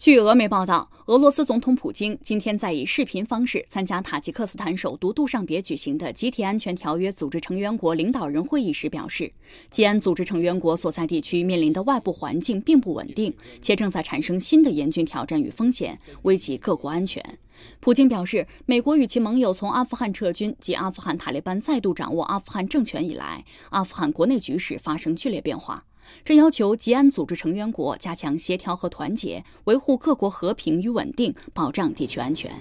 据俄媒报道，俄罗斯总统普京今天在以视频方式参加塔吉克斯坦首都杜尚别举行的集体安全条约组织成员国领导人会议时表示，吉安组织成员国所在地区面临的外部环境并不稳定，且正在产生新的严峻挑战与风险，危及各国安全。普京表示，美国与其盟友从阿富汗撤军及阿富汗塔利班再度掌握阿富汗政权以来，阿富汗国内局势发生剧烈变化。这要求吉安组织成员国加强协调和团结，维护各国和平与稳定，保障地区安全。